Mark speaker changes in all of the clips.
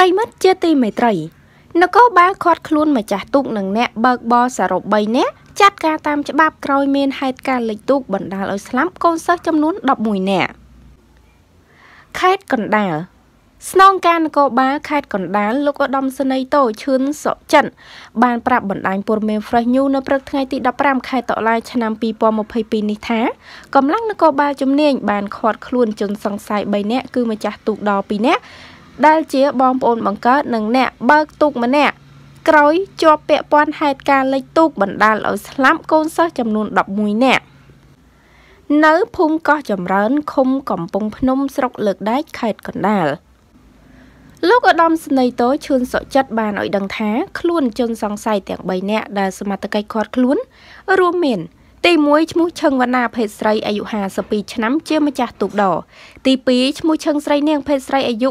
Speaker 1: ប្រិមិត្តជាទីមេត្រីនគរបាលឃាត់ខ្លួនម្ចាស់ទូកនិងអ្នកបើកបរសរុប3នាក់ចាត់ការតាមច្បាប់ក្រោយមានហេតុការណ៍លិចទូកបណ្ដាលឲ្យស្លាប់កូនសិស្សចំនួន11នាក់ខេត្តកណ្ដាលស្នងការនគរបាលខេត្តកណ្ដាលលោកឧត្តមសេនីយ៍តូឈឿនសុចិនបានប្រាប់បណ្ដាញព័ត៌មាន Fresh News នៅព្រឹកថ្ងៃទី15ខែតុលា ឆ្នាំ2022នេះថាកម្លាំងនគរបាលជំនាញបានឃាត់ខ្លួនជនសង្ស័យ3នាក់គឺម្ចាស់ទូកដល់2នាក់ដែលជាបងប្អូនបង្កើតនិងអ្នកបើកទូកម្នាក់ក្រោយជាប់ពាក់ព័ន្ធហេតុការណ៍លិចទូក បណ្ដាលឲ្យស្លាប់កូនសិស្សចំនួន11នាក់នៅភូមិកោះចម្រើនឃុំកំពង់ភ្នំស្រុកលើកដែកខេត្តកណ្ដាលលោកឧត្តមស្នេយតោឈឿនសុចិត្តបានឲ្យដឹងថាខ្លួនជនសង្ស័យទាំង3នាក់ដែលសមត្ថកិច្ចឃាត់ខ្លួនរួមមានទី1ឈ្មោះឈឹងវណ្ណា ភេទស្រីអាយុ52ឆ្នាំជាម្ចាស់ទូកដរទី2ឈ្មោះឈឹងស្រីនាង ភេទស្រីអាយុ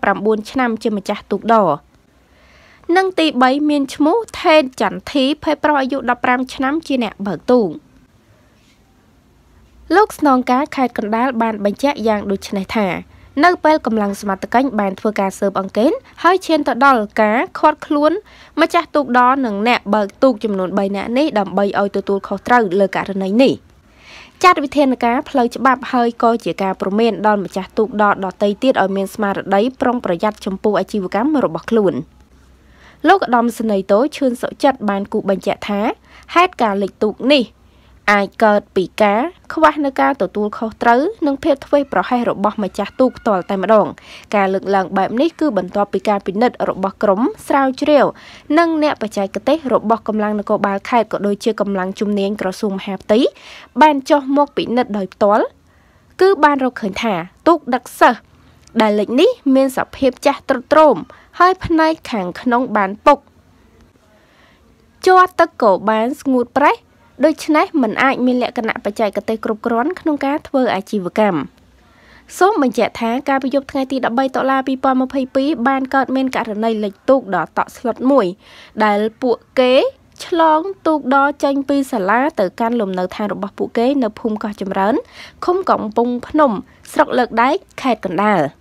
Speaker 1: 69ឆ្នាំជាម្ចាស់ទូកដរនិងទី3មានឈ្មោះថេនចន្ទធី ភេទប្រុសអាយុ15ឆ្នាំជាអ្នកបើកទូកលោកស្នងការខេត្តកណ្ដាលបាន បញ្ជាក់យ៉ាងដូចនេះថានៅពេលកម្លាំងសមត្ថកិច្ចបានធ្វើការស៊ើបអង្កេតហើយឈានទៅដល់ការខាត់ខ្លួនម្ចាស់ទូកដរនិងអ្នកបើកទូកចំនួន3នាក់នេះដើម្បីឲ្យទទួលខុសត្រូវលើករណីនេះចាត់វិធានការផ្លូវច្បាប់ហើយក៏ជាការព្រមានដល់ម្ចាស់ទូកដរដទៃទៀតឲ្យមានស្មារតីប្រុងប្រយ័ត្នចំពោះអាជីវកម្មរបស់ខ្លួន។លោកឧត្តមសេនីយ៍តូឈឿនសុចិត្តបានគូបញ្ជាក់ថាហេតុការលេចទូកនេះអាចកើតពីការខ្វះនៅការទទួលខុសត្រូវនិងភាពធ្វេសប្រហែសរបស់ម្ចាស់ទូផ្ទាល់តែម្ដងការលើកឡើងបែបនេះគឺបន្ទាប់ពីការពិនិត្យរបស់ក្រុមស្រាវជ្រាវនិង អ្នកបច្ចេកទេសរបស់កម្លាំងនគរបាលខេត្តក៏ដូចជាកម្លាំងជំនាញក្រសួងមហាផ្ទៃបានចុះមកពិនិត្យដោយផ្ទាល់គឺបានរកឃើញថាទូកដឹកសិស្សដែលលេខនេះមានសភាពចាស់ទ្រុឌទ្រោមហើយផ្នែកខាងក្នុងបានពុកជាប់ទឹកក៏បានស្ងួតប្រេះដូច្នេះมันអាចមានលក្ខណៈបច្ចេកទេសគ្រប់គ្រាន់ក្នុងការធ្វើអាជីវកម្មសូមបញ្ជាក់ថា ការប្រយុទ្ធថ្ងៃទី13តុលា2022បានកើតមានករណីលិចទូកដល់តក់ស្លុតមួយដែលពួកគេ ឆ្លងទូកដល់ចេញពីសាលា ទៅកាន់លំនៅឋានរបស់ពួកគេនៅភូមិកោះចម្រើនឃុំកំពង់ភ្នំស្រុកលើកដែកខេត្តកណ្ដាល។